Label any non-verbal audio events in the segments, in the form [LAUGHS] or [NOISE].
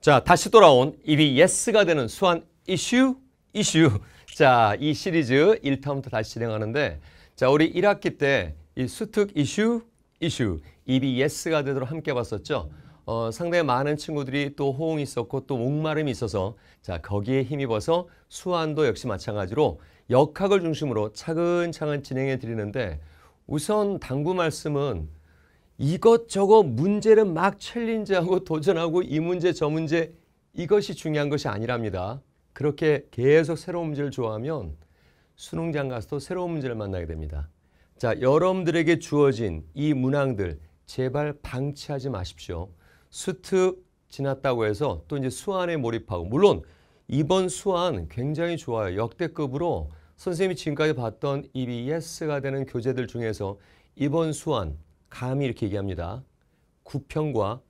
자, 다시 돌아온 입이 예스가 되는 수완 이슈, 이슈. 자, 이 시리즈 1편부터 다시 진행하는데 자, 우리 1학기 때 이 수특 이슈, 이슈, 입이 y e 가 되도록 함께 봤었죠. 어, 상당히 많은 친구들이 또 호응이 있었고 또 목마름이 있어서 자 거기에 힘입어서 수완도 역시 마찬가지로 역학을 중심으로 차근차근 진행해 드리는데 우선 당부 말씀은 이것저것 문제를 막 챌린지하고 [LAUGHS] 도전하고 이 문제 저 문제 이것이 중요한 것이 아니랍니다. 그렇게 계속 새로운 문제를 좋아하면 수능장 가서도 새로운 문제를 만나게 됩니다. 자, 여러분들에게 주어진 이 문항들 제발 방치하지 마십시오. 수특 지났다고 해서 또 이제 수안에 몰입하고 물론 이번 수안 굉장히 좋아요. 역대급으로 선생님이 지금까지 봤던 EBS가 되는 교재들 중에서 이번 수안 감히 이렇게 얘기합니다. 구평과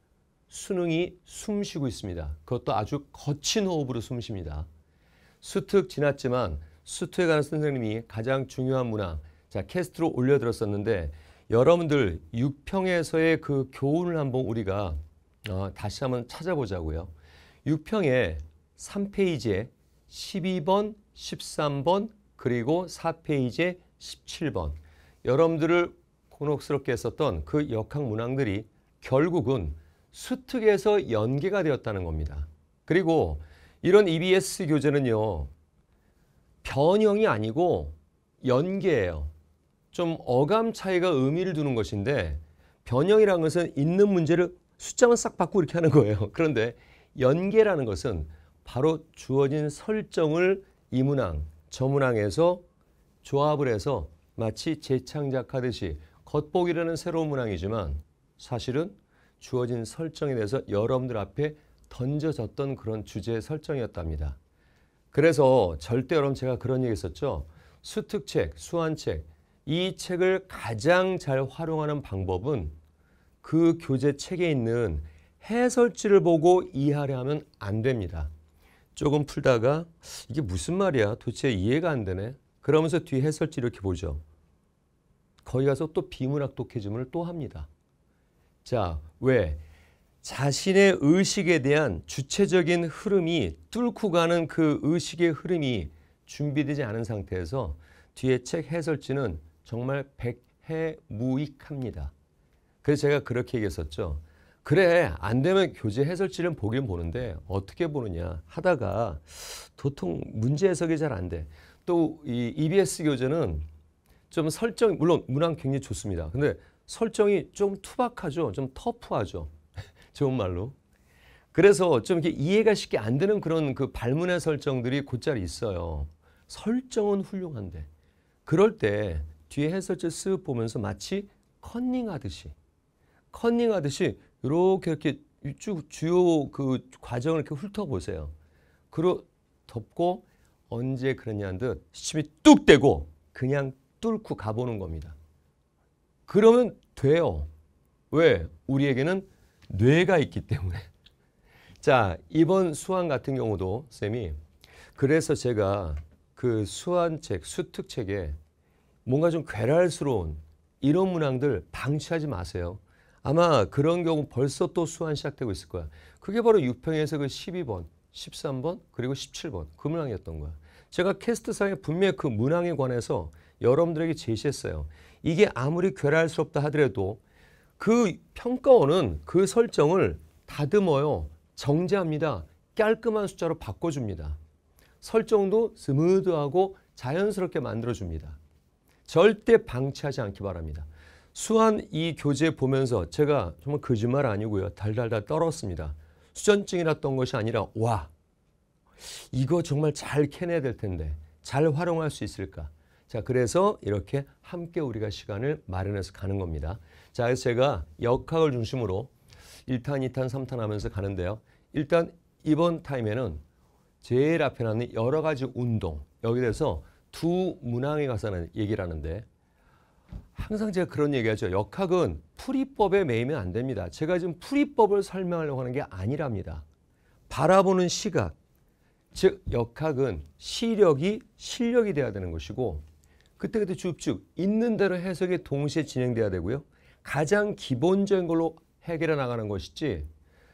수능이 숨쉬고 있습니다. 그것도 아주 거친 호흡으로 숨쉽니다. 수특 지났지만 수특에 관한 선생님이 가장 중요한 문항, 자 캐스트로 올려들었었는데 여러분들 6평에서의 그 교훈을 한번 우리가 어, 다시 한번 찾아보자고요. 6평에 3페이지에 12번, 13번, 그리고 4페이지에 17번. 여러분들을 혼혹스럽게 했었던 그 역학 문항들이 결국은 수특에서 연계가 되었다는 겁니다. 그리고 이런 EBS 교재는요. 변형이 아니고 연계예요. 좀 어감 차이가 의미를 두는 것인데 변형이라는 것은 있는 문제를 숫자만 싹 바꾸고 이렇게 하는 거예요. [LAUGHS] 그런데 연계라는 것은 바로 주어진 설정을 이 문항, 저 문항에서 조합을 해서 마치 재창작하듯이 겉보기라는 새로운 문항이지만 사실은 주어진 설정에 대해서 여러분들 앞에 던져졌던 그런 주제의 설정이었답니다. 그래서 절대 여러분 제가 그런 얘기 했었죠. 수특책, 수완책 이 책을 가장 잘 활용하는 방법은 그 교재 책에 있는 해설지를 보고 이해하려 하면 안 됩니다. 조금 풀다가 이게 무슨 말이야 도대체 이해가 안 되네 그러면서 뒤 해설지 이렇게 보죠. 거기 가서 또 비문학 독해지문을 또 합니다. 자, 왜? 자신의 의식에 대한 주체적인 흐름이 뚫고 가는 그 의식의 흐름이 준비되지 않은 상태에서 뒤에 책 해설지는 정말 백해무익합니다. 그래서 제가 그렇게 얘기했었죠. 그래 안 되면 교재 해설지는 보긴 보는데 어떻게 보느냐 하다가 도통 문제 해석이 잘 안 돼. 또 이 EBS 교재는 좀 설정 물론 문항 굉장히 좋습니다. 근데 설정이 좀 투박하죠. 좀 터프하죠. [LAUGHS] 좋은 말로. 그래서 좀 이렇게 이해가 쉽게 안 되는 그런 그 발문의 설정들이 곧잘 있어요. 설정은 훌륭한데 그럴 때 뒤에 해설자쓱 보면서 마치 컨닝하듯이 컨닝하듯이 이렇게 이렇게 쭉 주요 그 과정을 이렇게 훑어보세요. 그러 덮고 언제 그러냐는 듯 시침이 뚝 떼고 그냥 뚫고 가보는 겁니다. 그러면 돼요. 왜? 우리에게는 뇌가 있기 때문에. [LAUGHS] 자, 이번 수환 같은 경우도 쌤이 그래서 제가 그 수환책, 수특책에 뭔가 좀 괴랄스러운 이런 문항들 방치하지 마세요. 아마 그런 경우 벌써 또 수환 시작되고 있을 거야. 그게 바로 유평에서 그 12번, 13번, 그리고 17번 그 문항이었던 거야. 제가 캐스트상에 분명히 그 문항에 관해서 여러분들에게 제시했어요. 이게 아무리 괴랄스럽다 하더라도 그 평가원은 그 설정을 다듬어요. 정제합니다. 깔끔한 숫자로 바꿔줍니다. 설정도 스무드하고 자연스럽게 만들어줍니다. 절대 방치하지 않기 바랍니다. 수한 이 교재 보면서 제가 정말 거짓말 아니고요. 달달달 떨었습니다. 수전증이 났던 것이 아니라 와 이거 정말 잘 캐내야 될 텐데 잘 활용할 수 있을까 자, 그래서 이렇게 함께 우리가 시간을 마련해서 가는 겁니다. 자, 그래서 제가 역학을 중심으로 1탄, 2탄, 3탄 하면서 가는데요. 일단 이번 타임에는 제일 앞에 나는 여러 가지 운동, 여기 대해서 두 문항에 가서 는 얘기를 하는데 항상 제가 그런 얘기하죠. 역학은 풀이법에 매이면 안 됩니다. 제가 지금 풀이법을 설명하려고 하는 게 아니랍니다. 바라보는 시각, 즉 역학은 시력이 실력이 돼야 되는 것이고 그때그때 쭉쭉 있는 대로 해석이 동시에 진행돼야 되고요. 가장 기본적인 걸로 해결해 나가는 것이지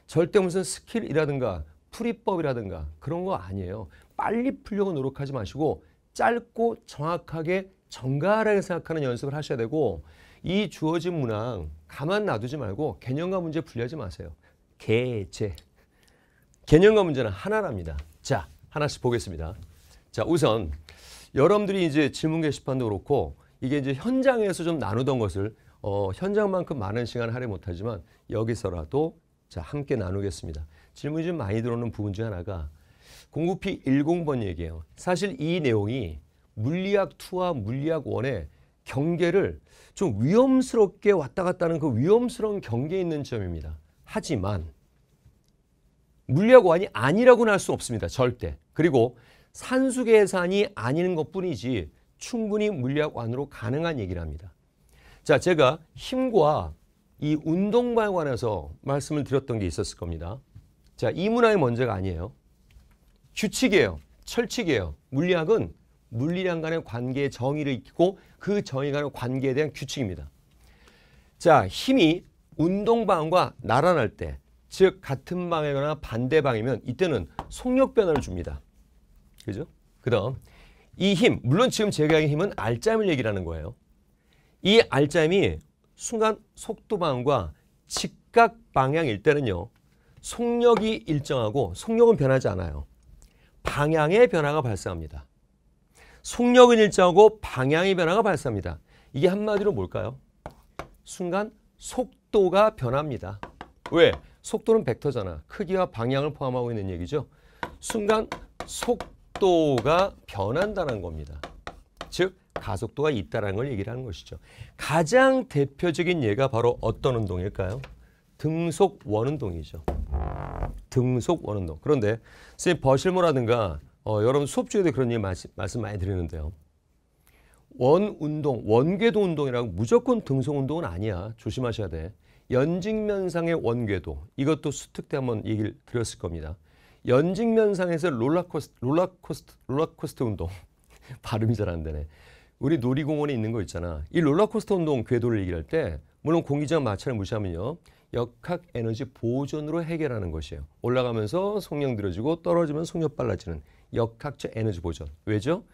절대 무슨 스킬이라든가 풀이법이라든가 그런 거 아니에요. 빨리 풀려고 노력하지 마시고 짧고 정확하게 정갈하게 생각하는 연습을 하셔야 되고 이 주어진 문항 가만 놔두지 말고 개념과 문제 분리하지 마세요. 개체. 개념과 문제는 하나랍니다. 자, 하나씩 보겠습니다. 자, 우선 여러분들이 이제 질문 게시판도 그렇고 이게 이제 현장에서 좀 나누던 것을 어, 현장만큼 많은 시간 할애 못하지만 여기서라도 자 함께 나누겠습니다. 질문이 좀 많이 들어오는 부분 중 하나가 공급피 10번 얘기예요. 사실 이 내용이 물리학 2와 물리학 1의 경계를 좀 위험스럽게 왔다 갔다 하는 그 위험스러운 경계에 있는 점입니다. 하지만 물리학 1이 아니라고는 할 수 없습니다. 절대. 그리고 산수 계산이 아닌 것뿐이지 충분히 물리학 안으로 가능한 얘기를 합니다. 자, 제가 힘과 이 운동과에 관해서 말씀을 드렸던 게 있었을 겁니다. 자, 이 문항이 먼저가 아니에요. 규칙이에요. 철칙이에요. 물리학은 물리량 간의 관계의 정의를 익히고 그 정의 간의 관계에 대한 규칙입니다. 자, 힘이 운동방과 나란할 때, 즉 같은 방향이나 반대방이면 이때는 속력 변화를 줍니다. 그죠? 그 다음 이 힘, 물론 지금 제기하기 힘은 알짜임을 얘기하는 거예요. 이 알짜임이 순간 속도방과 직각 방향일 때는요. 속력이 일정하고 속력은 변하지 않아요. 방향의 변화가 발생합니다. 속력은 일정하고 방향의 변화가 발생합니다. 이게 한마디로 뭘까요? 순간 속도가 변합니다. 왜? 속도는 벡터잖아. 크기와 방향을 포함하고 있는 얘기죠. 순간 속도 속도가 변한다는 겁니다. 즉 가속도가 있다는 걸 얘기를 하는 것이죠. 가장 대표적인 예가 바로 어떤 운동일까요? 등속 원운동이죠. 등속 원운동. 그런데 선생님 버실모라든가 어, 여러분 수업 중에도 그런 얘기 말씀, 말씀 많이 드리는데요. 원운동, 원궤도 운동이라고 무조건 등속 운동은 아니야. 조심하셔야 돼. 연직면상의 원궤도 이것도 수특 때 한번 얘기를 드렸을 겁니다. 연직면상에서 롤라코스 롤라코스트 롤라코스트 운동 [LAUGHS] 발음이 잘 안 되네. 우리 놀이공원에 있는 거 있잖아. 이 롤라코스터 운동 궤도를 얘기할 때 물론 공기장 마찰을 무시하면요. 역학 에너지 보존으로 해결하는 것이에요. 올라가면서 속력 늘어지고 떨어지면 속력 빨라지는 역학적 에너지 보존. 왜죠?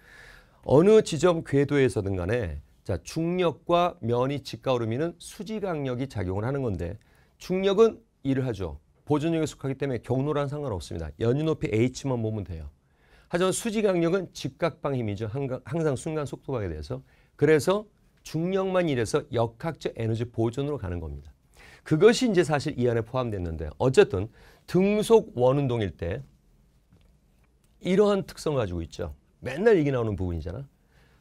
어느 지점 궤도에서든 간에 자 중력과 면이 직가오르면은 수직강력이 작용을 하는 건데 중력은 일을 하죠. 보존력에 속하기 때문에 경로란 상관없습니다. 연유 높이 h만 보면 돼요. 하지만 수직 강력은 직각방 힘이죠. 항상 순간 속도방에 대해서. 그래서 중력만 이래서 역학적 에너지 보존으로 가는 겁니다. 그것이 이제 사실 이 안에 포함됐는데 어쨌든 등속 원운동일 때 이러한 특성 가지고 있죠. 맨날 얘기 나오는 부분이잖아.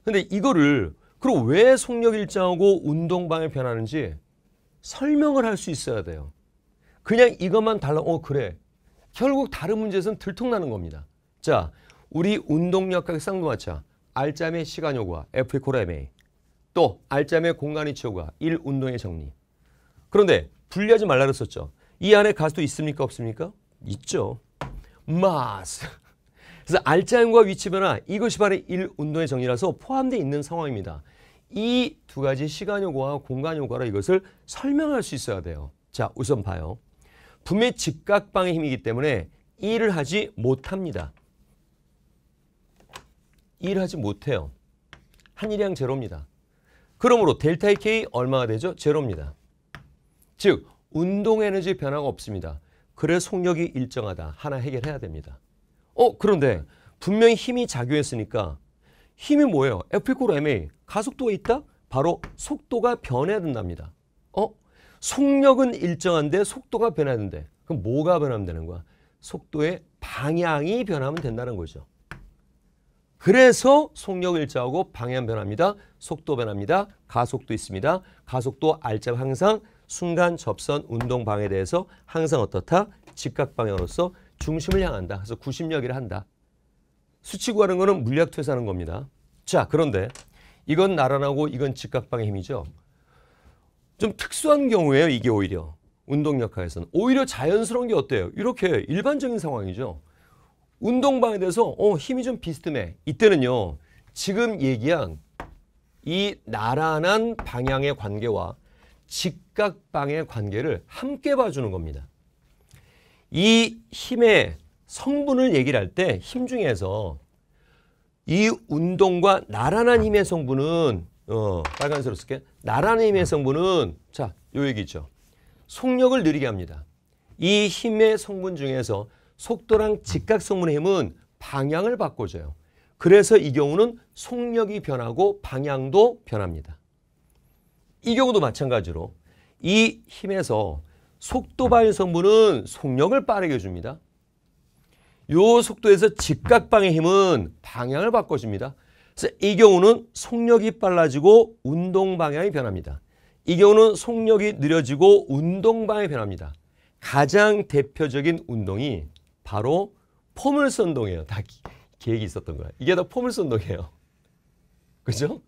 근데 이거를 그럼 왜 속력 일정하고 운동방향 변하는지 설명을 할 수 있어야 돼요. 그냥 이것만 달라. 어 그래. 결국 다른 문제에서는 들통나는 겁니다. 자, 우리 운동력학의쌍둥아차 알짜의 시간 요구와 F 이콜 MA 또 알짜의 공간 의치요구1 운동의 정리 그런데 분리하지 말라 그랬었죠. 이 안에 가수도 있습니까 없습니까? 있죠. 마스 그래서 알짜임과 위치 변화 이것이 바로 1 운동의 정리라서 포함되어 있는 상황입니다. 이 두 가지 시간 요구와 공간 요구로 이것을 설명할 수 있어야 돼요. 자 우선 봐요. 분의 직각방의 힘이기 때문에 일을 하지 못합니다. 일을 하지 못해요. 한일량 제로입니다. 그러므로 델타의 K 얼마가 되죠? 제로입니다. 즉 운동 에너지 변화가 없습니다. 그래 속력이 일정하다. 하나 해결해야 됩니다. 어 그런데 분명히 힘이 작용했으니까 힘이 뭐예요? F 이 MA. 가속도가 있다? 바로 속도가 변해야 된답니다. 어? 속력은 일정한데 속도가 변하는데 그럼 뭐가 변하면 되는 거야? 속도의 방향이 변하면 된다는 거죠. 그래서 속력 일자하고 방향 변합니다. 속도 변합니다. 가속도 있습니다. 가속도 알짜 항상 순간 접선 운동방에 대해서 항상 어떻다? 직각 방향으로서 중심을 향한다. 그래서 구심력이라 한다. 수치 구하는 거는 물리학 퇴사하는 겁니다. 자 그런데 이건 나란하고 이건 직각 방의 힘이죠. 좀 특수한 경우예요. 이게 오히려 운동 역학에서는 오히려 자연스러운 게 어때요? 이렇게 일반적인 상황이죠. 운동방에 대해서 어, 힘이 좀 비스듬해. 이때는요. 지금 얘기한 이 나란한 방향의 관계와 직각방의 관계를 함께 봐주는 겁니다. 이 힘의 성분을 얘기를 할 때 힘 중에서 이 운동과 나란한 힘의 성분은 어, 빨간색으로 쓸게. 나라 힘의 성분은 자, 요 얘기죠. 속력을 느리게 합니다. 이 힘의 성분 중에서 속도랑 직각 성분의 힘은 방향을 바꿔줘요. 그래서 이 경우는 속력이 변하고 방향도 변합니다. 이 경우도 마찬가지로 이 힘에서 속도 방 성분은 속력을 빠르게 줍니다. 요 속도에서 직각방의 힘은 방향을 바꿔줍니다. 이 경우는 속력이 빨라지고 운동 방향이 변합니다. 이 경우는 속력이 느려지고 운동 방향이 변합니다. 가장 대표적인 운동이 바로 포물선 운동이에요. 다 계획이 있었던 거야. 이게 다 포물선 운동이에요. 그죠?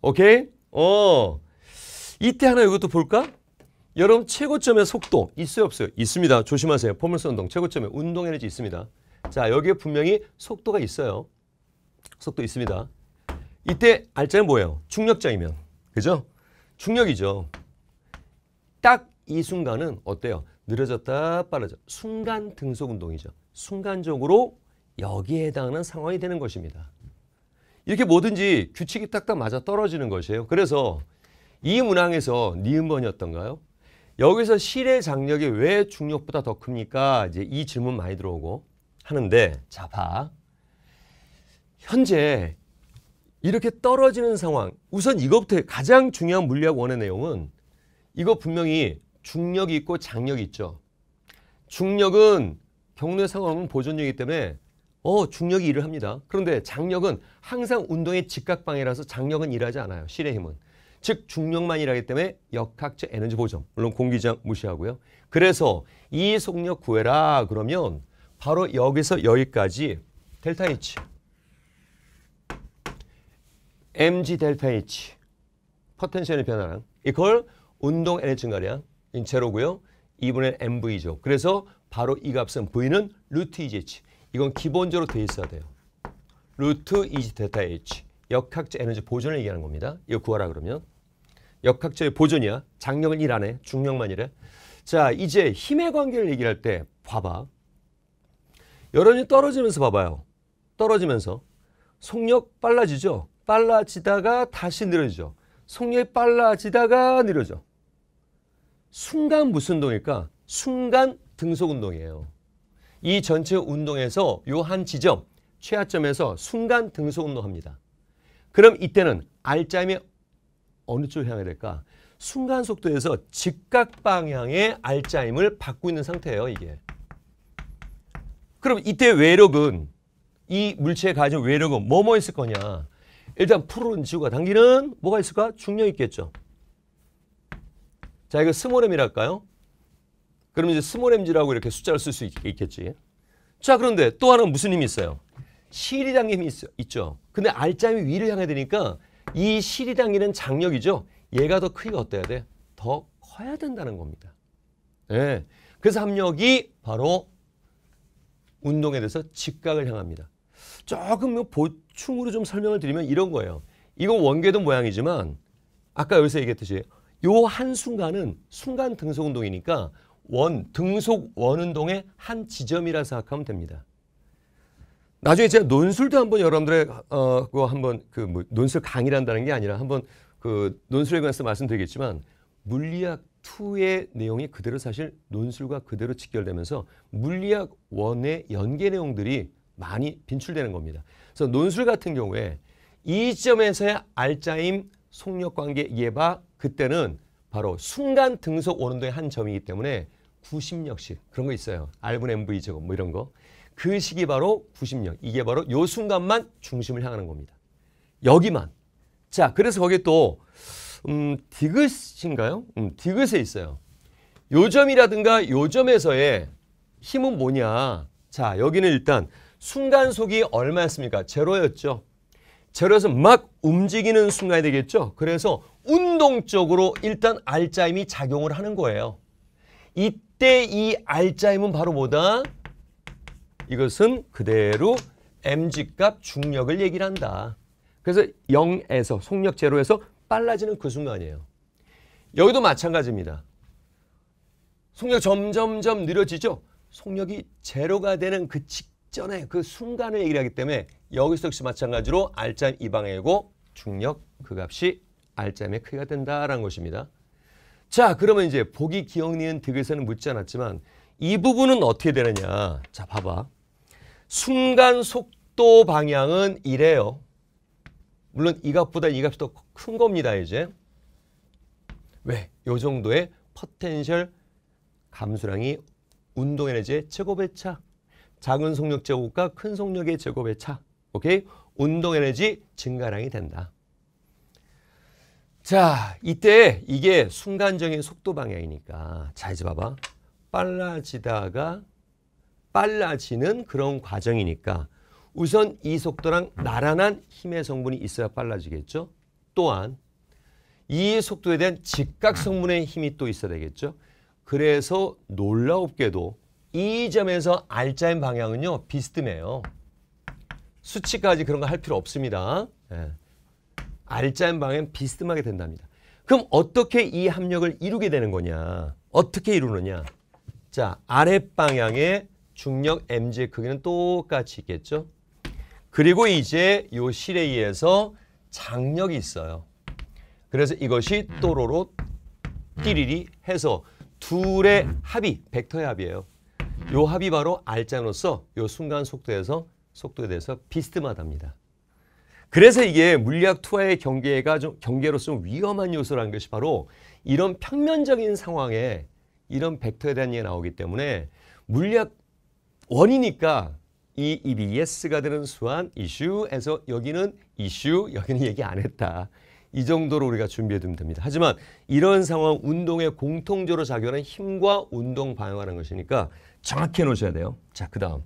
오케이? 어. 이때 하나 이것도 볼까? 여러분 최고점의 속도 있어요 없어요? 있습니다. 조심하세요. 포물선 운동 최고점의 운동 에너지 있습니다. 자 여기에 분명히 속도가 있어요. 속도 있습니다. 이때 알자는 뭐예요? 충력자이면 그죠? 충력이죠딱 이 순간은 어때요? 느려졌다 빠르죠. 순간 등속 운동이죠. 순간적으로 여기에 해당하는 상황이 되는 것입니다. 이렇게 뭐든지 규칙이 딱딱 맞아 떨어지는 것이에요. 그래서 이 문항에서 니은번이었던가요? 여기서 실의 장력이 왜 중력보다 더 큽니까? 이제 이 질문 많이 들어오고 하는데 자 봐. 현재 이렇게 떨어지는 상황 우선 이것부터 가장 중요한 물리학 원의 내용은 이거 분명히 중력이 있고 장력이 있죠. 중력은 경로에 상관없는 보존력이기 때문에 어 중력이 일을 합니다. 그런데 장력은 항상 운동의 직각방이라서 장력은 일하지 않아요. 실의 힘은. 즉 중력만 일하기 때문에 역학적 에너지 보존 물론 공기장 무시하고요. 그래서 이 속력 구해라 그러면 바로 여기서 여기까지 델타 H mg 델타 h 포텐셜의 변화랑 이걸 운동 에너지 증가량 인 제로고요. 2분의 mv죠. 그래서 바로 이 값은 v는 루트 2h. 이건 기본적으로 돼 있어야 돼요. 루트 2 델타 h. 역학적 에너지 보존을 얘기하는 겁니다. 이거 구하라 그러면. 역학적의 보존이야. 장력은 1 안에, 중력만 이래. 자, 이제 힘의 관계를 얘기할 때 봐봐. 여론이 떨어지면서 봐봐요. 떨어지면서 속력 빨라지죠? 빨라지다가 다시 느려지죠. 속력이 빨라지다가 느려져. 순간 무슨 운동일까? 순간 등속 운동이에요. 이 전체 운동에서 요 한 지점, 최하점에서 순간 등속 운동합니다. 그럼 이때는 알짜임이 어느 쪽을 향해야 될까? 순간 속도에서 직각 방향의 알짜임을 받고 있는 상태예요, 이게. 그럼 이때 외력은 이 물체에 가진 외력은 뭐뭐 있을 거냐? 일단 푸른 지구가 당기는 뭐가 있을까? 중력 있겠죠. 자, 이거 스몰엠이랄까요? 그럼 이제 스몰엠지라고 이렇게 숫자를 쓸 수 있겠지. 자, 그런데 또 하나 무슨 힘이 있어요? 실이 당김이 있 있죠. 근데 알짜이 위를 향해 되니까 이 실이 당기는 장력이죠. 얘가 더 크기가 어때야 돼? 더 커야 된다는 겁니다. 예. 네. 그래서 합력이 바로 운동에 대해서 직각을 향합니다. 조금 보, 대충으로 좀 설명을 드리면 이런 거예요. 이건 원궤도 모양이지만 아까 여기서 얘기했듯이 요 한순간은 순간 등속 운동이니까 원 등속 원 운동의 한 지점이라 생각하면 됩니다. 나중에 제가 논술도 한번 여러분들의 어그 한번 그뭐 논술 강의를 다는게 아니라 한번 그 논술에 관해서 말씀드리겠지만 물리학 2의 내용이 그대로 사실 논술과 그대로 직결되면서 물리학 1의 연계 내용들이 많이 빈출되는 겁니다. 그래서 논술 같은 경우에 이 점에서의 알짜임 속력관계 예바 그때는 바로 순간 등속 원운도의한 점이기 때문에 9 0력씩 그런 거 있어요. R분 MV 제곱 뭐 이런 거. 그 식이 바로 9 0력 이게 바로 요 순간만 중심을 향하는 겁니다. 여기만. 자 그래서 거기에 또 음, 디귿인가요? 음, 디귿에 있어요. 요점이라든가 요점에서의 힘은 뭐냐. 자 여기는 일단 순간 속이 얼마였습니까? 제로였죠. 제로에서 막 움직이는 순간이 되겠죠. 그래서 운동적으로 일단 알짜임이 작용을 하는 거예요. 이때 이 알짜임은 바로 뭐다? 이것은 그대로 mg값 중력을 얘기를 한다. 그래서 0에서 속력 제로에서 빨라지는 그 순간이에요. 여기도 마찬가지입니다. 속력 점점점 느려지죠? 속력이 제로가 되는 그직 전에 그 순간을 얘기를 하기 때문에 여기서 역시 마찬가지로 알짜임 이방해고 중력 그 값이 알짜임의 크기가 된다라는 것입니다. 자 그러면 이제 보기 기억 니은 득에서는 묻지 않았지만 이 부분은 어떻게 되느냐 자 봐봐 순간 속도 방향은 이래요 물론 이 값보다 이 값이 더 큰 겁니다 이제 왜? 요 정도의 퍼텐셜 감수량이 운동에너지의 최고 배차 작은 속력 제곱과 큰 속력의 제곱의 차. 오케이? 운동 에너지 증가량이 된다. 자, 이때 이게 순간적인 속도 방향이니까 자, 이제 봐봐. 빨라지다가 빨라지는 그런 과정이니까 우선 이 속도랑 나란한 힘의 성분이 있어야 빨라지겠죠. 또한 이 속도에 대한 직각 성분의 힘이 또 있어야 되겠죠. 그래서 놀라웁게도 이 점에서 알짜인 방향은요. 비스듬해요. 수치까지 그런 거 할 필요 없습니다. 예. R자인 방향 은 비스듬하게 된답니다. 그럼 어떻게 이 합력을 이루게 되는 거냐. 어떻게 이루느냐. 자, 아랫방향의 중력 mg의 크기는 똑같이 있겠죠. 그리고 이제 이 실에 의해서 장력이 있어요. 그래서 이것이 또로로 띠리리 해서 둘의 합이 벡터의 합이에요. 요 합이 바로 알짜로서요 순간 속도에서 속도에 대해서 비스듬마답니다 그래서 이게 물리학 투하의 경계가 좀 경계로서 좀 위험한 요소라는 것이 바로 이런 평면적인 상황에 이런 벡터에 대한 얘기가 나오기 때문에 물리학 원이니까 이 EBS가 되는 수완 이슈에서 여기는 이슈 여기는 얘기 안 했다. 이 정도로 우리가 준비해두면 됩니다. 하지만 이런 상황 운동의 공통적으로 작용하는 힘과 운동 방향하는 것이니까 정확히 해놓으셔야 돼요. 자, 그 다음.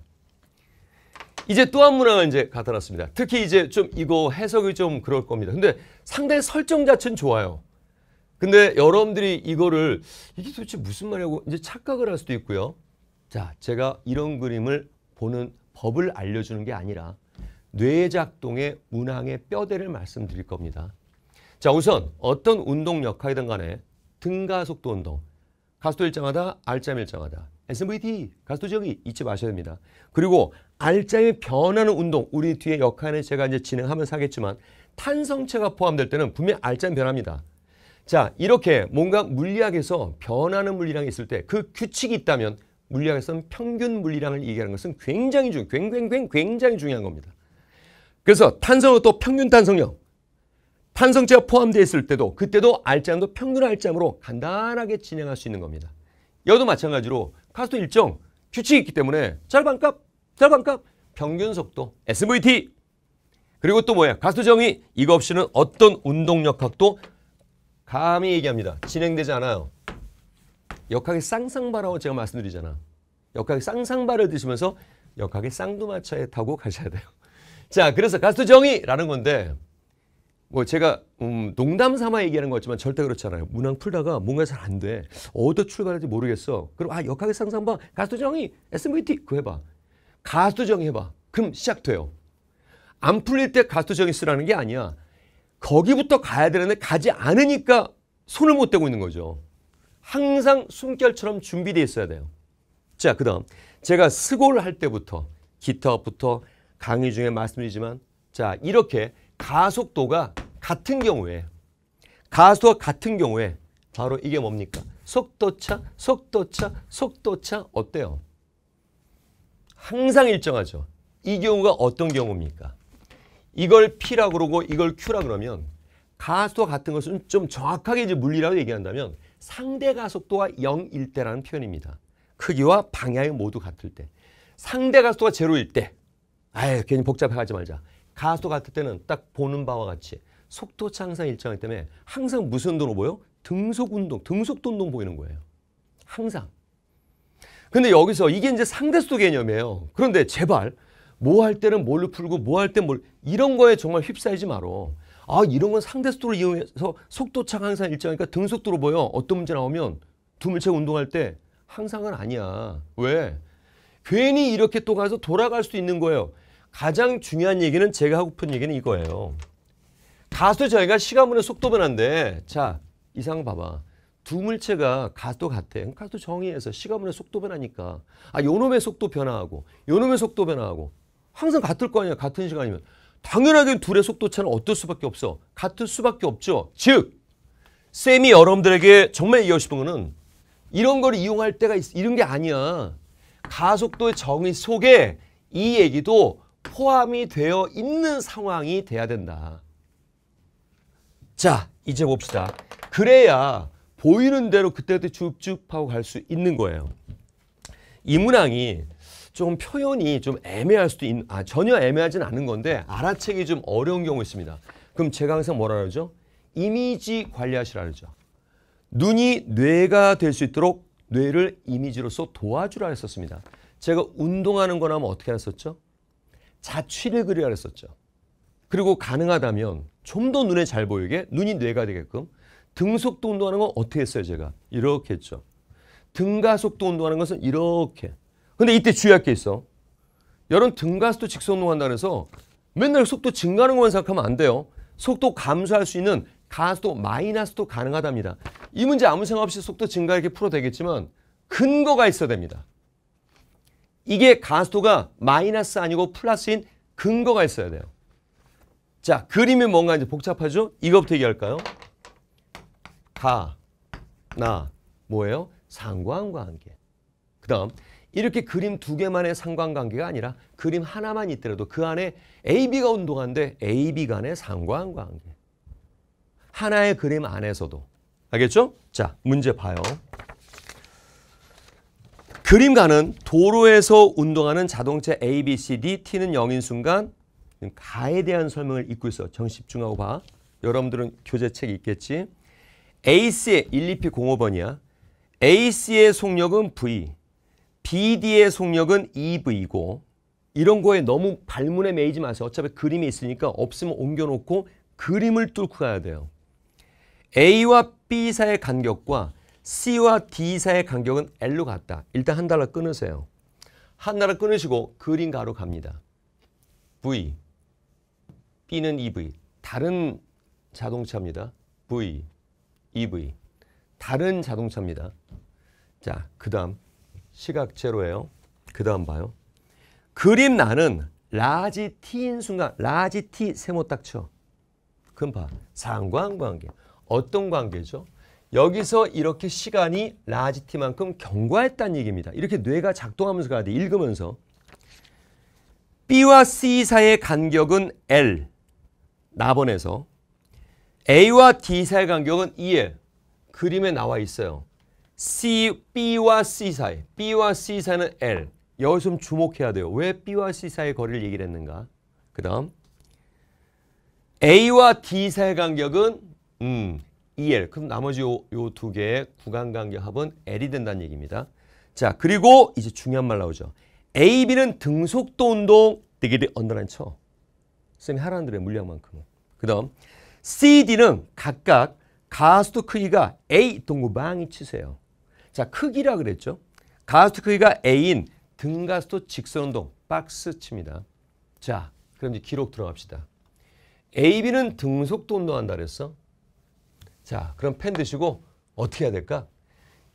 이제 또 한 문항을 이제 갖다 놨습니다. 특히 이제 좀 이거 해석이 좀 그럴 겁니다. 근데 상당히 설정 자체는 좋아요. 근데 여러분들이 이거를 이게 도대체 무슨 말이냐고 이제 착각을 할 수도 있고요. 자, 제가 이런 그림을 보는 법을 알려주는 게 아니라 뇌작동의 문항의 뼈대를 말씀드릴 겁니다. 자 우선 어떤 운동 역할이든 간에 등가속도 운동, 가속도 일정하다, R점 일정하다. SVT, m 가속도 지역이 잊지 마셔야 됩니다. 그리고 R점이 변하는 운동, 우리 뒤에 역할을 제가 이제 진행하면서 하겠지만 탄성체가 포함될 때는 분명 알짜점 변합니다. 자 이렇게 뭔가 물리학에서 변하는 물리량이 있을 때 그 규칙이 있다면 물리학에서는 평균 물리량을 얘기하는 것은 굉장히 중, 요장 굉장히 중요한 겁니다. 그래서 탄성은 또 평균 탄성력, 탄성체가 포함되어 있을 때도 그때도 알짱도 평균 알짱으로 간단하게 진행할 수 있는 겁니다. 여도 마찬가지로 카스토 일정 규칙이 있기 때문에 절반값, 절반값, 평균 속도, SVT 그리고 또 뭐야 가스토 정의 이거 없이는 어떤 운동 역학도 감히 얘기합니다. 진행되지 않아요. 역학의 쌍쌍바라고 제가 말씀드리잖아. 역학의 쌍쌍바를 드시면서 역학의 쌍두마차에 타고 가셔야 돼요. [LAUGHS] 자, 그래서 가스토 정의라는 건데 뭐 제가 음, 농담 삼아 얘기하는 것 같지만 절대 그렇지 않아요. 문항 풀다가 뭔가 잘 안 돼. 어디 출발할지 모르겠어. 그럼 아 역학의 상상봐. 가수정의 SVT 그거 해봐. 가수정 의 해봐. 그럼 시작돼요. 안 풀릴 때가수정의 쓰라는 게 아니야. 거기부터 가야 되는데 가지 않으니까 손을 못 대고 있는 거죠. 항상 숨결처럼 준비되어 있어야 돼요. 자, 그 다음 제가 스고를 할 때부터 기타부터 강의 중에 말씀드리지만 자 이렇게 가속도가 같은 경우에 가수와 같은 경우에 바로 이게 뭡니까? 속도차, 속도차, 속도차 어때요? 항상 일정하죠. 이 경우가 어떤 경우입니까? 이걸 P라 고 그러고 이걸 Q라 그러면 가수와 같은 것은 좀 정확하게 이제 물리라고 얘기한다면 상대 가속도가 0일 때라는 표현입니다. 크기와 방향이 모두 같을 때. 상대 가속도가 제로일 때. 아예 괜히 복잡해 하지 말자. 가속도 같을 때는 딱 보는 바와 같이 속도차 항상 일정하기 때문에 항상 무슨 운동으로 보여? 등속 운동, 등속도 운동 보이는 거예요. 항상. 근데 여기서 이게 이제 상대수도 개념이에요. 그런데 제발 뭐 할 때는 뭘로 풀고 뭐 할 때 뭘 이런 거에 정말 휩싸이지 마로. 아 이런 건 상대수도를 이용해서 속도차가 항상 일정하니까 등속도로 보여. 어떤 문제 나오면 두물체 운동할 때 항상은 아니야. 왜? 괜히 이렇게 또 가서 돌아갈 수 있는 거예요. 가장 중요한 얘기는 제가 하고픈 얘기는 이거예요. 가수 저희가 시간문의 속도 변한데 자 이상 봐봐. 두 물체가 가도 같아. 가도 정의에서 시간문의 속도 변하니까 아 요놈의 속도 변화하고 요놈의 속도 변화하고 항상 같을 거 아니야. 같은 시간이면. 당연하게 둘의 속도 차는 어떨 수밖에 없어. 같을 수밖에 없죠. 즉 쌤이 여러분들에게 정말 이해하고 싶은 거는 이런 걸 이용할 때가 있, 이런 게 아니야. 가속도의 정의 속에 이 얘기도 포함이 되어 있는 상황이 돼야 된다. 자 이제 봅시다. 그래야 보이는 대로 그때도 그 쭉쭉 하고 갈 수 있는 거예요. 이 문항이 좀 표현이 좀 애매할 수도 있는 아 전혀 애매하진 않은 건데 알아채기 좀 어려운 경우 있습니다. 그럼 제가 항상 뭐라 그러죠? 이미지 관리하시라 그러죠. 눈이 뇌가 될 수 있도록 뇌를 이미지로서 도와주라 했었습니다. 제가 운동하는 거나 하면 어떻게 했었죠? 자취를 그리라 했었죠. 그리고 가능하다면 좀더 눈에 잘 보이게 눈이 뇌가 되게끔 등속도 운동하는 건 어떻게 했어요 제가? 이렇게 했죠. 등가속도 운동하는 것은 이렇게. 근데 이때 주의할 게 있어. 여러분 등가속도 직속 운동한다 그래서 맨날 속도 증가하는 것만 생각하면 안 돼요. 속도 감소할 수 있는 가속도 마이너스도 가능하답니다. 이 문제 아무 생각 없이 속도 증가 이렇게 풀어도 되겠지만 근거가 있어야 됩니다. 이게 가속도가 마이너스 아니고 플러스인 근거가 있어야 돼요. 자, 그림이 뭔가 이제 복잡하죠? 이거부터 얘기할까요? 가, 나, 뭐예요? 상관관계. 그 다음, 이렇게 그림 두 개만의 상관관계가 아니라 그림 하나만 있더라도 그 안에 AB가 운동한데 AB 간의 상관관계. 하나의 그림 안에서도. 알겠죠? 자, 문제 봐요. 그림가는 도로에서 운동하는 자동차 ABCD, T는 0인 순간 가에 대한 설명을 읽고 있어. 정 집중하고 봐. 여러분들은 교재책 있겠지. AC의 1, 2P 05번이야. AC의 속력은 V, BD의 속력은 EV이고 이런 거에 너무 발문에 매이지 마세요. 어차피 그림이 있으니까 없으면 옮겨놓고 그림을 뚫고 가야 돼요. A와 B사의 간격과 C와 D사의 간격은 L로 같다. 일단 한 달러 끊으세요. 한 달러 끊으시고 그림 가로 갑니다. V B는 EV. 다른 자동차입니다. V, EV. 다른 자동차입니다. 자, 그 다음 시각제로예요. 그 다음 봐요. 그림 나는 라지 T인 순간 라지 T 세모 딱 쳐. 그럼 봐. 상관관계. 어떤 관계죠? 여기서 이렇게 시간이 라지 T만큼 경과했다는 얘기입니다. 이렇게 뇌가 작동하면서 가야 돼. 읽으면서. B와 C 사이의 간격은 L. 나번에서 A와 D 사이 의 간격은 2에 그림에 나와 있어요. C, B와 C 사이, B와 C 사이는 L. 여기서 좀 주목해야 돼요. 왜 B와 C 사이의 거리를 얘기를 했는가? 그 다음 A와 D 사이의 간격은 음, 2L. E 그럼 나머지 요 두 개의 구간 간격 합은 L이 된다는 얘기입니다. 자, 그리고 이제 중요한 말 나오죠. AB는 등속도 운동 되게 언더라인 쳐. 쌤이 하라는 대로 물량만큼은. 그 다음 C, D는 각각 가스도 크기가 A 동고방이 치세요. 자 크기라 그랬죠. 가수도 크기가 A인 등가수도 직선운동 박스 칩니다. 자 그럼 이제 기록 들어갑시다. AB는 등속도 운동한다 그랬어. 자 그럼 펜 드시고 어떻게 해야 될까?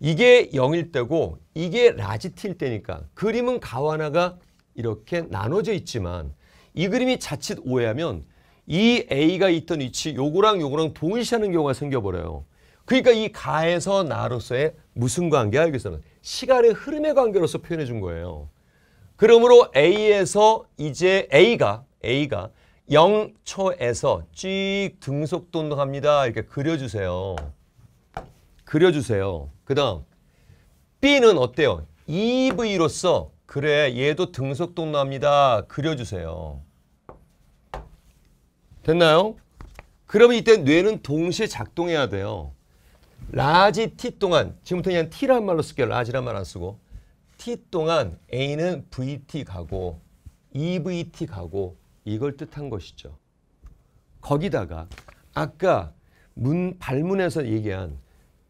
이게 0일 때고 이게 라지 T일 때니까 그림은 가와 나가 이렇게 나눠져 있지만 이 그림이 자칫 오해하면 이 A가 있던 위치 요거랑 요거랑 동일시하는 경우가 생겨버려요. 그러니까 이 가에서 나로서의 무슨 관계야? 여기서는 시간의 흐름의 관계로서 표현해 준 거예요. 그러므로 A에서 이제 A가 A가 0초에서 쭉 등속도 합니다 이렇게 그려주세요. 그려주세요. 그 다음 B는 어때요? EV로서 그래 얘도 등속도 합니다 그려주세요. 됐나요? 그러 이때 뇌는 동시에 작동해야 돼요. 라지 t 동안 지금부터 그냥 t 라 말로 쓸게요. 라지란 말 안 쓰고 t 동안 a는 vt 가고 evt 가고 이걸 뜻한 것이죠. 거기다가 아까 문 발문에서 얘기한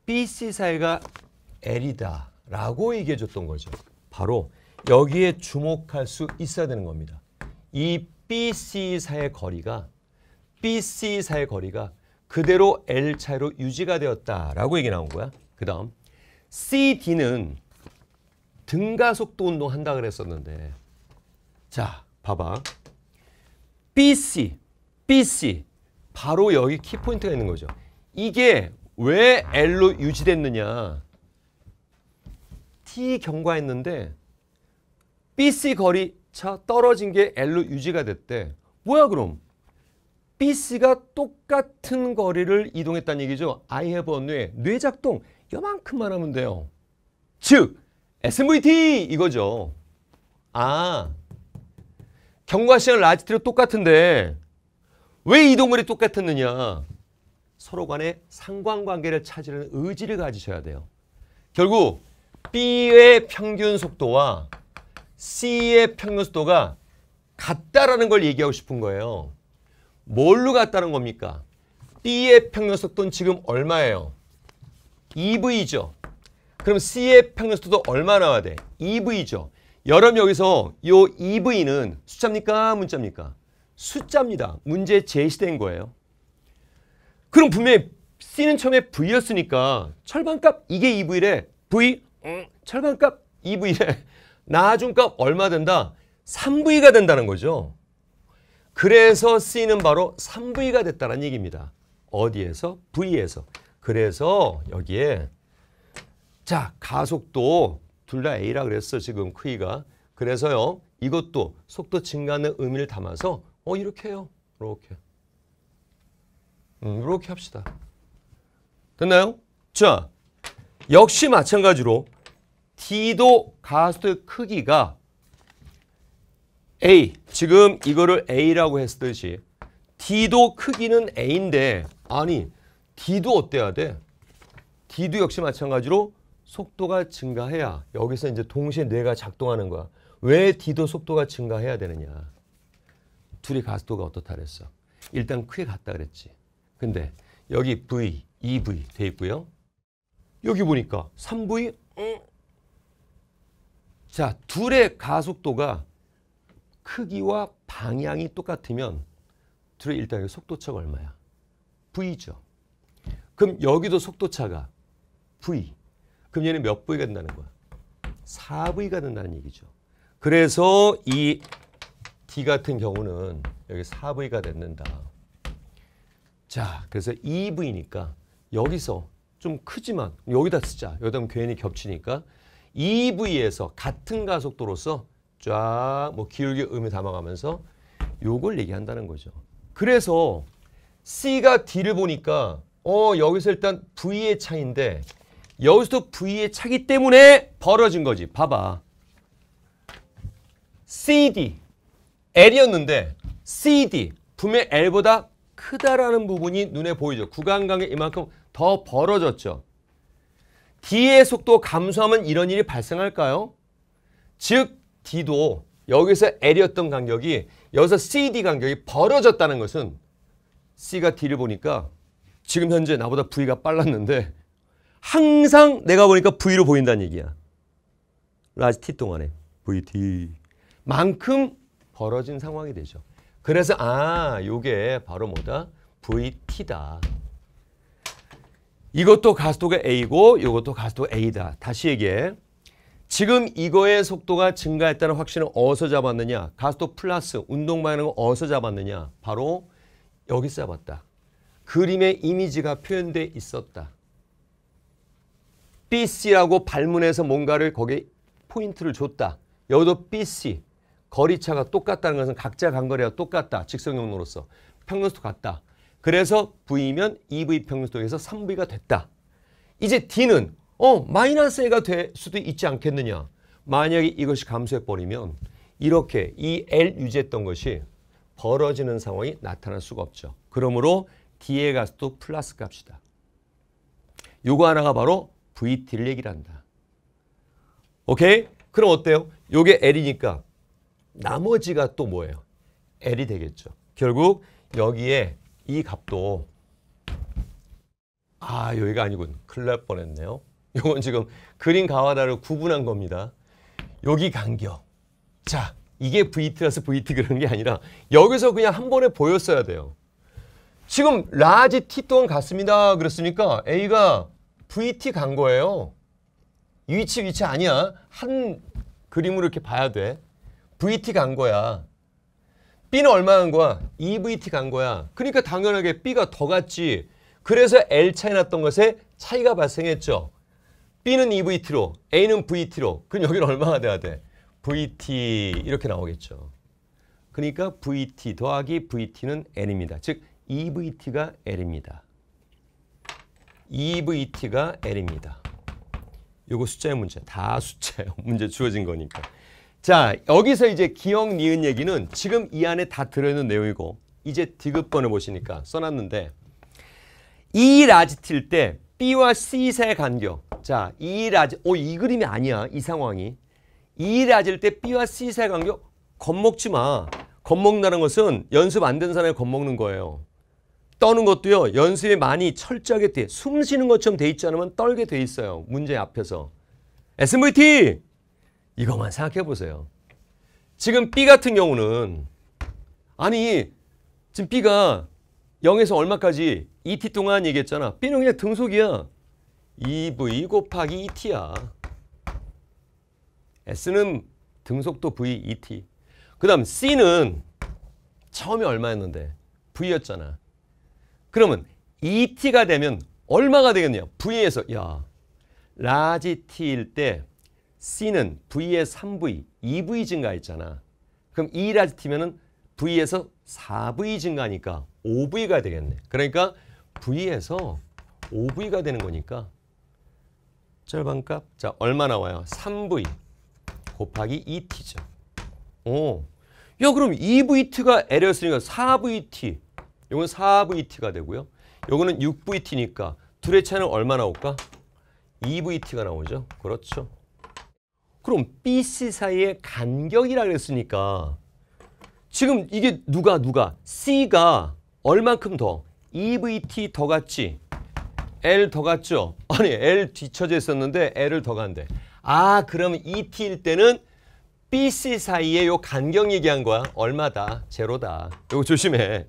bc 사이가 l이다 라고 얘기해 줬던 거죠. 바로 여기에 주목할 수 있어야 되는 겁니다. 이 bc 사이의 거리가 BC 사의 거리가 그대로 L 차로 유지가 되었다라고 얘기 나온 거야. 그다음 CD는 등가속도 운동 한다 그랬었는데 자 봐봐 BC BC 바로 여기 키포인트가 있는 거죠. 이게 왜 L로 유지됐느냐 T 경과했는데 BC 거리 차 떨어진 게 L로 유지가 됐대. 뭐야 그럼? BC가 똑같은 거리를 이동했다는 얘기죠. I have a 뇌, 뇌작동 요만큼만 하면 돼요. 즉 SVT 이거죠. 아, 경과 시간 라지트로 똑같은데 왜 이동거리 똑같았느냐. 서로 간의 상관관계를 찾으려는 의지를 가지셔야 돼요. 결국 B의 평균 속도와 C의 평균 속도가 같다라는 걸 얘기하고 싶은 거예요. 뭘로 갔다는 겁니까? B의 평균속도는 지금 얼마예요? EV죠. 그럼 C의 평균속도도 얼마 나와야 돼? EV죠. 여러분 여기서 요 EV는 숫자입니까? 문자입니까? 숫자입니다. 문제 제시된 거예요. 그럼 분명히 C는 처음에 V였으니까 철반값 이게 EV래. V 철반값 EV래. [LAUGHS] 나중값 얼마 된다? 3V가 된다는 거죠. 그래서 C는 바로 3V가 됐다는 얘기입니다. 어디에서? V에서. 그래서 여기에 자 가속도 둘 다 A라 그랬어 지금 크기가. 그래서요 이것도 속도 증가하는 의미를 담아서 어 이렇게 해요. 이렇게. 음, 이렇게 합시다. 됐나요? 자 역시 마찬가지로 D도 가속도 크기가 A 지금 이거를 A라고 했듯이 D도 크기는 A인데 아니 D도 어때야 돼? D도 역시 마찬가지로 속도가 증가해야 여기서 이제 동시에 뇌가 작동하는 거야. 왜 D도 속도가 증가해야 되느냐. 둘이 가속도가 어떻다 그랬어. 일단 크게 갔다 그랬지. 근데 여기 V, EV 돼 있고요. 여기 보니까 3V 음. 자, 둘의 가속도가 크기와 방향이 똑같으면 둘의 일단 속도차가 얼마야? V죠. 그럼 여기도 속도차가 V. 그럼 얘는 몇 V가 된다는 거야? 4V가 된다는 얘기죠. 그래서 이 D 같은 경우는 여기 4V가 됐다 자, 그래서 2V니까 여기서 좀 크지만 여기다 쓰자. 여기다 괜히 겹치니까 2V에서 같은 가속도로서 쫙뭐 기울기 음이 담아가면서 요걸 얘기한다는 거죠. 그래서 C가 D를 보니까 어 여기서 일단 V의 차인데 여기서도 V의 차기 때문에 벌어진 거지. 봐봐. CD L이었는데 CD 분명 L보다 크다라는 부분이 눈에 보이죠. 구간간이 이만큼 더 벌어졌죠. D의 속도 감소하면 이런 일이 발생할까요? 즉 D도 여기서 L이었던 간격이 여기서 CD 간격이 벌어졌다는 것은 C가 D를 보니까 지금 현재 나보다 V가 빨랐는데 항상 내가 보니까 V로 보인다는 얘기야. 라지 T 동안에 VT 만큼 벌어진 상황이 되죠. 그래서 아 요게 바로 뭐다? VT다. 이것도 가속도가 A고 이것도 가속도가 A다. 다시 얘기해. 지금 이거의 속도가 증가했다는 확신을 어디서 잡았느냐? 가스도 플러스 운동 반응을 어디서 잡았느냐? 바로 여기서 잡았다. 그림의 이미지가 표현돼 있었다. BC라고 발문해서 뭔가를 거기에 포인트를 줬다. 여기도 BC, 거리차가 똑같다는 것은 각자 간거리와 똑같다. 직선경로로서. 평균수도 같다. 그래서 V면 e v 평균수도에서 3V가 됐다. 이제 D는 어 마이너스 A가 될 수도 있지 않겠느냐. 만약에 이것이 감소해버리면 이렇게 이 L 유지했던 것이 벌어지는 상황이 나타날 수가 없죠. 그러므로 D에 가서 도 플러스 값이다. 요거 하나가 바로 VT를 얘기한다. 오케이? 그럼 어때요? 요게 L이니까 나머지가 또 뭐예요? L이 되겠죠. 결국 여기에 이 값도 아 여기가 아니군. 큰일 날 뻔했네요. 이건 지금 그린 가와다를 구분한 겁니다. 여기 간격. 자, 이게 V트라서 V트 그런 게 아니라 여기서 그냥 한 번에 보였어야 돼요. 지금 라지 T 또한 같습니다. 그랬으니까 A가 VT 간 거예요. 위치 위치 아니야. 한 그림으로 이렇게 봐야 돼. VT 간 거야. B는 얼마 간 거야? EVT 간 거야. 그러니까 당연하게 B가 더 갔지. 그래서 L 차이 났던 것에 차이가 발생했죠. B는 EVT로, A는 VT로. 그럼 여기는 얼마가 돼야 돼? VT 이렇게 나오겠죠. 그러니까 VT 더하기 VT는 N입니다. 즉 EVT가 L입니다. EVT가 L입니다. 요거 숫자의 문제. 다 숫자예요. [LAUGHS] 문제 주어진 거니까. 자, 여기서 이제 기억, 니은 얘기는 지금 이 안에 다 들어있는 내용이고 이제 디귿번호 보시니까 써놨는데 E 라지 틸때 B와 C 사의 간격 자, 이라지 오, 이 그림이 아니야. 이 상황이. 이라질 때 B와 C 사이 관계 겁먹지 마. 겁먹는다는 것은 연습 안 된 사람이 겁먹는 거예요. 떠는 것도요. 연습이 많이 철저하게 돼. 숨 쉬는 것처럼 돼 있지 않으면 떨게 돼 있어요. 문제 앞에서. SVT! 이것만 생각해 보세요. 지금 B 같은 경우는 아니 지금 B가 0에서 얼마까지 2t e 동안 얘기했잖아. B는 그냥 등속이야. EV 곱하기 ET야. S는 등속도 V, ET. 그 다음 C는 처음에 얼마였는데 V였잖아. 그러면 ET가 되면 얼마가 되겠냐? V에서 야 라지 T일 때 C는 V의 3V, e v 증가했잖아. 그럼 E 라지 T면 은 V에서 4V 증가니까 하 5V가 되겠네. 그러니까 V에서 5V가 되는 거니까 절반값. 자, 얼마 나와요? 3V 곱하기 2T죠. 오. 야, 그럼 2VT가 L였으니까 4VT. 이건 4VT가 되고요. 이거는 6VT니까 둘의 차이는 얼마 나올까? 2VT가 나오죠. 그렇죠. 그럼 BC 사이의 간격이라 그랬으니까 지금 이게 누가 누가 C가 얼만큼 더? e v t 더 같지? L 더 갔죠? [LAUGHS] 아니 L 뒤쳐져 있었는데 L을 더 간대. 아그러 ET일 때는 BC 사이에 요 간격 얘기한 거야. 얼마다? 제로다. 요거 조심해.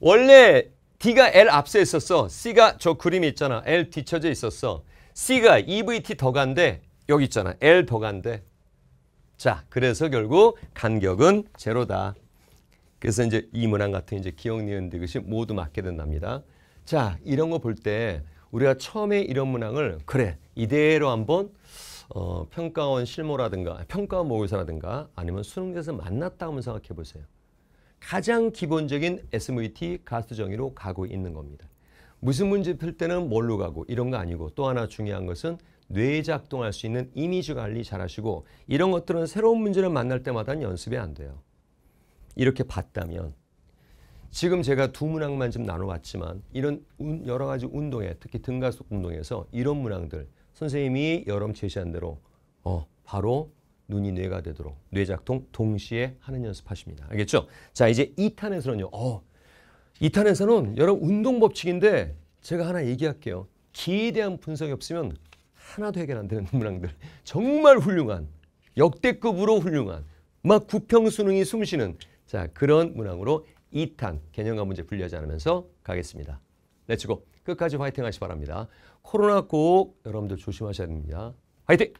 원래 D가 L 앞서 있었어. C가 저 그림 있잖아. L 뒤쳐져 있었어. C가 EVT 더 간대. 여기 있잖아. L 더 간대. 자, 그래서 결국 간격은 제로다. 그래서 이제 이 문항 같은 이제 기억, 니은, 디귿이 모두 맞게 된답니다. 자, 이런 거볼때 우리가 처음에 이런 문항을 그래 이대로 한번 어, 평가원 실무라든가 평가원 모의사라든가 아니면 수능에서 만났다 한번 생각해 보세요. 가장 기본적인 SVT e 가수 정의로 가고 있는 겁니다. 무슨 문제 풀 때는 뭘로 가고 이런 거 아니고 또 하나 중요한 것은 뇌 작동할 수 있는 이미지 관리 잘 하시고 이런 것들은 새로운 문제를 만날 때마다 연습이 안 돼요. 이렇게 봤다면 지금 제가 두 문항만 좀 나눠봤지만 이런 여러 가지 운동에 특히 등가속 운동에서 이런 문항들 선생님이 여러분 제시한 대로 어, 바로 눈이 뇌가 되도록 뇌작동 동시에 하는 연습하십니다. 알겠죠? 자 이제 2탄에서는요. 어, 2탄에서는 여러분 운동 법칙인데 제가 하나 얘기할게요. 기에 대한 분석이 없으면 하나도 해결 안 되는 [LAUGHS] 문항들. 정말 훌륭한 역대급으로 훌륭한 막 구평수능이 숨쉬는 자 그런 문항으로 2탄 개념과 문제 분리하지 않으면서 가겠습니다. 렛츠고 끝까지 화이팅 하시 바랍니다. 코로나 꼭 여러분들 조심하셔야 됩니다. 화이팅!